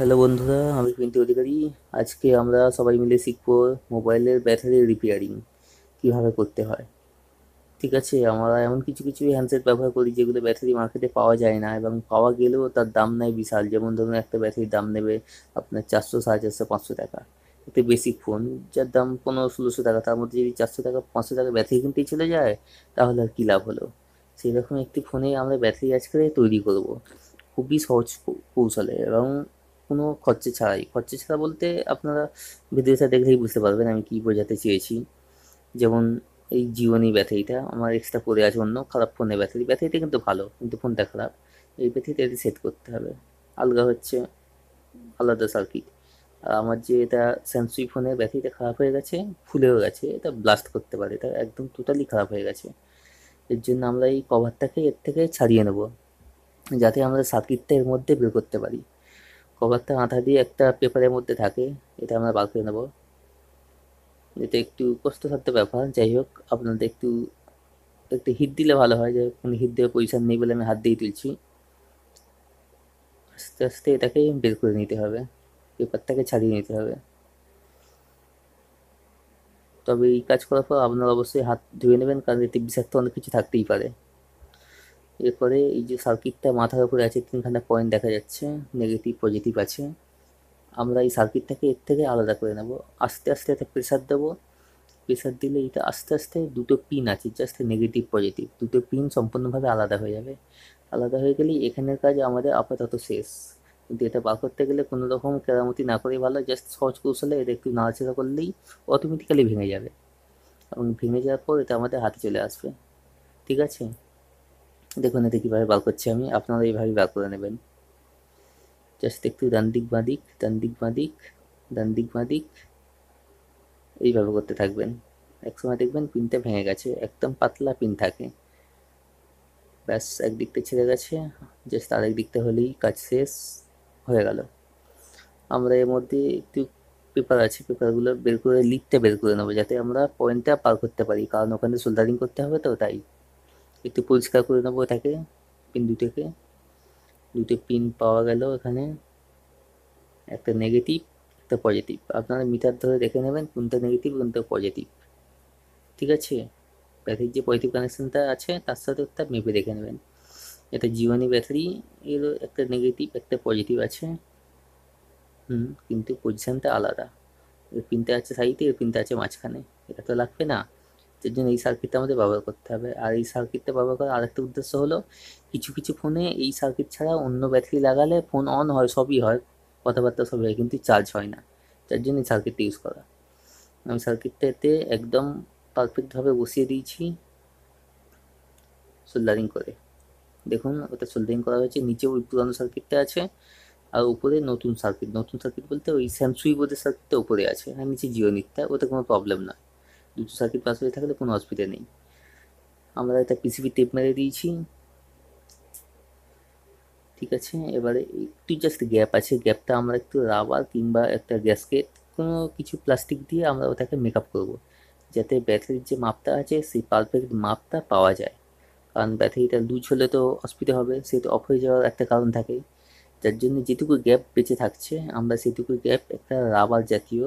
Hello বন্ধুরা আমি পিন্টু অধিকারী আজকে আমরা সবাই মিলে শিখবো মোবাইলের ব্যাটারি রিপেয়ারিং কীভাবে করতে হয় ঠিক আছে আমরা এমন কিছু কিছু হ্যান্ডসেট ব্যবহার করি যেগুলো ব্যাটারি মার্কেটে পাওয়া যায় না এবং পাওয়া গেলেও তার দাম নেয় বিশাল যেমন ধরুন একটা ব্যাটারির দাম নেবে আপনার চারশো সাড়ে চারশো পাঁচশো টাকা একটা বেসিক ফোন যার দাম পনেরো ষোলোশো টাকা তার মধ্যে যদি চারশো টাকা পাঁচশো টাকা ব্যাটারি কিনতেই চলে যায় তাহলে আর কী লাভ হলো সেরকম একটি ফোনে আমরা ব্যাটারি আজকে তৈরি করবো খুবই সহজ কৌশলে এবং কোনো খরচে ছাড়াই খরচে ছাড়া বলতে আপনারা ভিডিওটা দেখলেই বুঝতে পারবেন আমি কী বোঝাতে চেয়েছি যেমন এই জিওনি ব্যাথারিটা আমার এক্সট্রা পড়ে আছে অন্য খারাপ ফোনের ব্যাথারি ব্যাথারিটা কিন্তু ভালো কিন্তু ফোনটা খারাপ এই ব্যাথারিটা এটি সেট করতে হবে আলগা হচ্ছে আলাদা সার্কিট আর আমার যে এটা স্যামসুই ফোনের ব্যাথারিটা খারাপ হয়ে গেছে ফুলেও গেছে এটা ব্লাস্ট করতে পারে এটা একদম টোটালি খারাপ হয়ে গেছে এর জন্য আমরা এই কভারটাকে এর থেকে ছাড়িয়ে নেব যাতে আমরা সার্কিটটা এর মধ্যে বের করতে পারি কভারটা আঠা দিয়ে একটা পেপারের মধ্যে থাকে এটা আমরা বাদ করে নেব এটা একটু কষ্টসাধ্য ব্যাপার যাই হোক আপনাদের একটু একটু হিট দিলে ভালো হয় যে কোনো হিট দেওয়ার পজিশান নেই বলে আমি হাত দিয়ে তুলছি আস্তে আস্তে এটাকে বের করে নিতে হবে পেপারটাকে ছাড়িয়ে নিতে হবে তবে এই কাজ করার পর আপনারা অবশ্যই হাত ধুয়ে নেবেন কারণ এতে বিষাক্ত অনেক কিছু থাকতেই পারে এরপরে এই যে সার্কিটটা মাথার উপরে আছে তিনখানা পয়েন্ট দেখা যাচ্ছে নেগেটিভ পজিটিভ আছে আমরা এই সার্কিটটাকে এর থেকে আলাদা করে নেব আস্তে আস্তে এটা প্রেশার দেবো প্রেশার দিলে এটা আস্তে আস্তে দুটো পিন আছে জাস্ট নেগেটিভ পজিটিভ দুটো পিন সম্পূর্ণভাবে আলাদা হয়ে যাবে আলাদা হয়ে গেলে এখানের কাজ আমাদের আপাতত শেষ কিন্তু এটা বার করতে গেলে কোনো রকম কেরামতি না করেই ভালো জাস্ট সহজ কৌশলে এটা একটু নাড়াচাড়া করলেই অটোমেটিক্যালি ভেঙে যাবে এবং ভেঙে যাওয়ার পর এটা আমাদের হাতে চলে আসবে ঠিক আছে দেখুন এতে কীভাবে বার করছি আমি আপনারা এইভাবে বার করে নেবেন জাস্ট একটু ডান দিক বাঁ বাঁদিক ডান দিক ডান দিক এইভাবে করতে থাকবেন একসময় দেখবেন পিনটা ভেঙে গেছে একদম পাতলা পিন থাকে ব্যাস একদিকটা ছেড়ে গেছে জাস্ট আরেক দিকটা হলেই কাজ শেষ হয়ে গেল আমরা এর মধ্যে একটু পেপার আছে পেপারগুলো বের করে লিপটা বের করে নেবো যাতে আমরা পয়েন্টটা পার করতে পারি কারণ ওখানে সোল্ডারিং করতে হবে তো তাই একটু পরিষ্কার করে নেবো এটাকে পিন দুটোকে দুটো পিন পাওয়া গেল এখানে একটা নেগেটিভ একটা পজিটিভ আপনারা মিটার ধরে দেখে নেবেন কোনটা নেগেটিভ কোনটা পজিটিভ ঠিক আছে ব্যাটারির যে পজিটিভ কানেকশানটা আছে তার সাথে একটা মেপে দেখে নেবেন এটা জিওনি ব্যাটারি এর একটা নেগেটিভ একটা পজিটিভ আছে হুম কিন্তু পজিশানটা আলাদা এর পিনটা আছে সাইডে এর পিনটা আছে মাঝখানে এটা তো লাগবে না এর জন্য এই সার্কিটটা আমাদের ব্যবহার করতে হবে আর এই সার্কিটটা ব্যবহার করার আরেকটা উদ্দেশ্য হলো কিছু কিছু ফোনে এই সার্কিট ছাড়া অন্য ব্যাটারি লাগালে ফোন অন হয় সবই হয় কথাবার্তা সবই হয় কিন্তু চার্জ হয় না যার জন্য এই সার্কিটটা ইউজ করা আমি সার্কিটটা এতে একদম পারফেক্টভাবে বসিয়ে দিয়েছি সোল্ডারিং করে দেখুন ওটা সোল্ডারিং করা হয়েছে নিচে ওই পুরানো সার্কিটটা আছে আর উপরে নতুন সার্কিট নতুন সার্কিট বলতে ওই স্যামসুই বোর্ডের সার্কিটটা উপরে আছে আর নিচে জিও নিকটা ওতে কোনো প্রবলেম নয় দুটো সার্কিট পাস হয়ে থাকলে কোনো অসুবিধা নেই আমরা এটা পিসিবি টেপ মেরে দিয়েছি ঠিক আছে এবারে একটু জাস্ট গ্যাপ আছে গ্যাপটা আমরা একটু রাবার কিংবা একটা গ্যাসকেট কোনো কিছু প্লাস্টিক দিয়ে আমরা ওটাকে মেক আপ করব। যাতে ব্যাটারির যে মাপটা আছে সেই পারফেক্ট মাপটা পাওয়া যায় কারণ ব্যাটারিটা লুজ হলে তো অসুবিধা হবে তো অফ হয়ে যাওয়ার একটা কারণ থাকে যার জন্য যেটুকু গ্যাপ বেঁচে থাকছে আমরা সেটুকু গ্যাপ একটা রাবার জাতীয়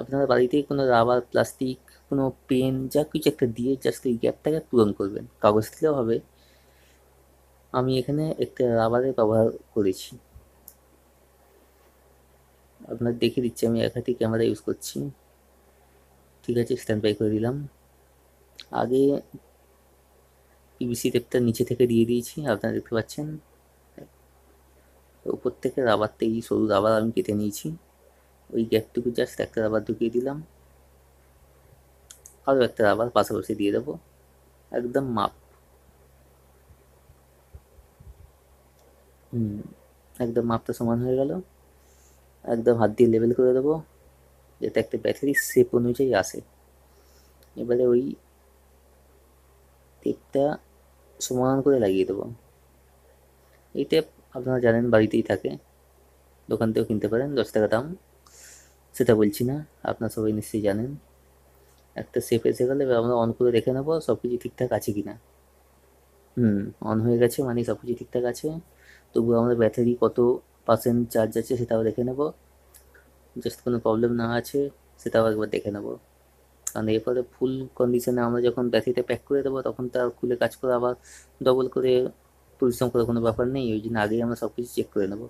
আপনারা বাড়িতেই কোনো রাবার প্লাস্টিক কোনো পেন যা কিছু একটা দিয়ে জাস্ট এই গ্যাপটাকে পূরণ করবেন কাগজ দিলেও হবে আমি এখানে একটা রাবারের ব্যবহার করেছি আপনার দেখে দিচ্ছি আমি এক হাতে ক্যামেরা ইউজ করছি ঠিক আছে স্ট্যান্ড বাই করে দিলাম আগে পিভিসি টেপটা নিচে থেকে দিয়ে দিয়েছি আপনারা দেখতে পাচ্ছেন উপর থেকে রাবার এই সরু রাবার আমি কেটে নিয়েছি ওই গ্যাপটুকু জাস্ট একটা রাবার ঢুকিয়ে দিলাম আরও একটা আবার পাশাপাশি দিয়ে দেবো একদম মাপ হুম একদম মাপটা সমান হয়ে গেল একদম হাত দিয়ে লেবেল করে দেবো যাতে একটা ব্যাটারি শেপ অনুযায়ী আসে এবারে ওই টেপটা সমান করে লাগিয়ে দেবো এই টেপ আপনারা জানেন বাড়িতেই থাকে দোকান থেকেও কিনতে পারেন দশ টাকা দাম সেটা বলছি না আপনারা সবাই নিশ্চয়ই জানেন একটা সেফ এসে গেলে আমরা অন করে দেখে নেবো সব কিছু ঠিকঠাক আছে কি না হুম অন হয়ে গেছে মানে সব কিছু ঠিকঠাক আছে তবু আমরা ব্যাটারি কত পার্সেন্ট চার্জ আছে সেটাও দেখে নেব জাস্ট কোনো প্রবলেম না আছে সেটাও একবার দেখে নেব কারণ এরপরে ফুল কন্ডিশনে আমরা যখন ব্যাটারিতে প্যাক করে দেবো তখন তার খুলে কাজ করে আবার ডবল করে পরিশ্রম করার কোনো ব্যাপার নেই ওই জন্য আগেই আমরা সব কিছু চেক করে নেবো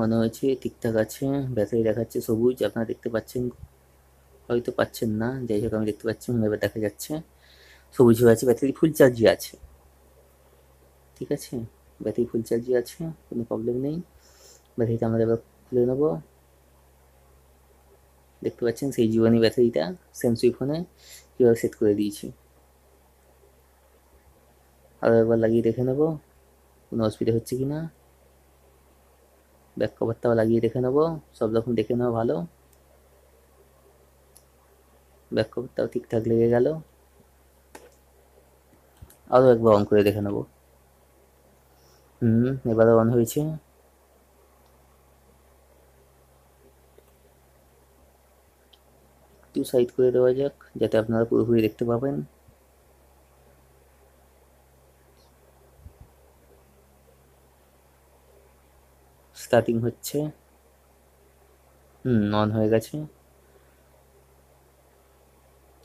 মনে হয়েছে ঠিকঠাক আছে ব্যাটারি দেখাচ্ছে সবুজ আপনারা দেখতে পাচ্ছেন হয়তো পাচ্ছেন না যাই হোক আমি দেখতে পাচ্ছি এবার দেখা যাচ্ছে সবুজ হয়ে আছে ব্যাটারি ফুল চার্জই আছে ঠিক আছে ব্যাটারি ফুল চার্জই আছে কোনো প্রবলেম নেই ব্যাটারিটা আমরা এবার খুলে নেব দেখতে পাচ্ছেন সেই জীবনী ব্যাটারিটা স্যামসুই ফোনে কীভাবে সেট করে দিয়েছি আরও একবার লাগিয়ে দেখে নেব কোনো অসুবিধা হচ্ছে কি না ব্যাক কভারটাও লাগিয়ে দেখে নেবো সব রকম দেখে নেওয়া ভালো ব্যাক কভারটাও ঠিকঠাক লেগে গেল আরও একবার অন করে দেখে নেবো হুম এবারও অন হয়েছে একটু সাইড করে দেওয়া যাক যাতে আপনারা পুরোপুরি দেখতে পাবেন স্টার্টিং হচ্ছে হুম অন হয়ে গেছে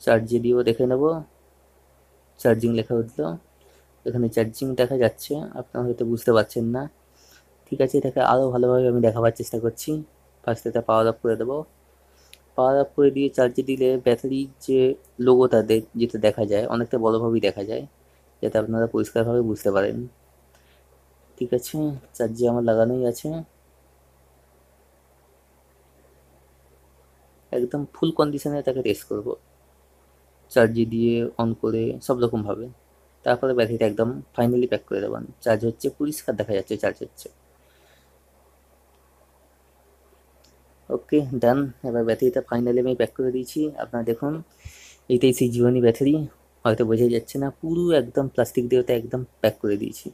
চার্জে দিয়েও দেখে নেব চার্জিং লেখা উঠলো এখানে চার্জিং দেখা যাচ্ছে আপনারা হয়তো বুঝতে পারছেন না ঠিক আছে এটাকে আরও ভালোভাবে আমি দেখাবার চেষ্টা করছি ফার্স্টে এটা পাওয়ার আপ করে দেবো পাওয়ার আপ করে দিয়ে চার্জে দিলে ব্যাটারির যে লোগোটা যেটা দেখা যায় অনেকটা বড়োভাবেই দেখা যায় যাতে আপনারা পরিষ্কারভাবে বুঝতে পারেন ঠিক আছে চার্জে আমার লাগানোই আছে একদম ফুল কন্ডিশনে তাকে রেস্ট করব চার্জে দিয়ে অন করে সব রকমভাবে তারপরে ব্যাটারিটা একদম ফাইনালি প্যাক করে দেবেন চার্জ হচ্ছে পরিষ্কার দেখা যাচ্ছে চার্জ হচ্ছে ওকে ডান এবার ব্যাটারিটা ফাইনালি আমি প্যাক করে দিয়েছি আপনারা দেখুন এইটাই সেই জীবনী ব্যাটারি হয়তো বোঝাই যাচ্ছে না পুরো একদম প্লাস্টিক দিয়ে ওটা একদম প্যাক করে দিয়েছি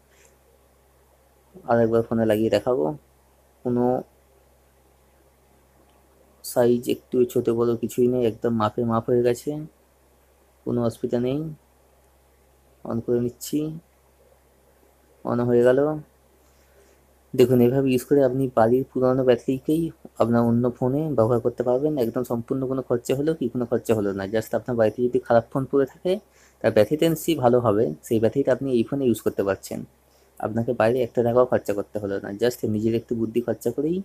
আরেকবার ফোনে লাগিয়ে দেখাবো কোনো সাইজ একটু ছোটো বড়ো কিছুই নেই একদম মাপে মাপ হয়ে গেছে কোনো অসুবিধা নেই অন করে নিচ্ছি অন হয়ে গেল দেখুন এভাবে ইউজ করে আপনি বাড়ির পুরনো ব্যাটারিকেই আপনার অন্য ফোনে ব্যবহার করতে পারবেন একদম সম্পূর্ণ কোনো খরচা হলো কি কোনো খরচা হলো না জাস্ট আপনার বাড়িতে যদি খারাপ ফোন পড়ে থাকে তার ব্যাটারি ভালো হবে সেই ব্যাটারিটা আপনি এই ফোনে ইউজ করতে পারছেন আপনাকে বাইরে একটা টাকাও খরচা করতে হলো না জাস্ট নিজের একটু বুদ্ধি খরচা করেই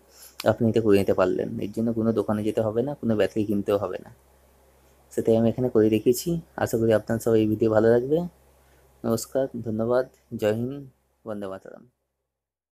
আপনি এটা করে নিতে পারলেন এর জন্য কোনো দোকানে যেতে হবে না কোনো ব্যাটারি কিনতেও হবে না সেটাই আমি এখানে করে রেখেছি আশা করি আপনার সব এই ভিডিও ভালো লাগবে নমস্কার ধন্যবাদ জয় হিন্দ বন্দে মাতারাম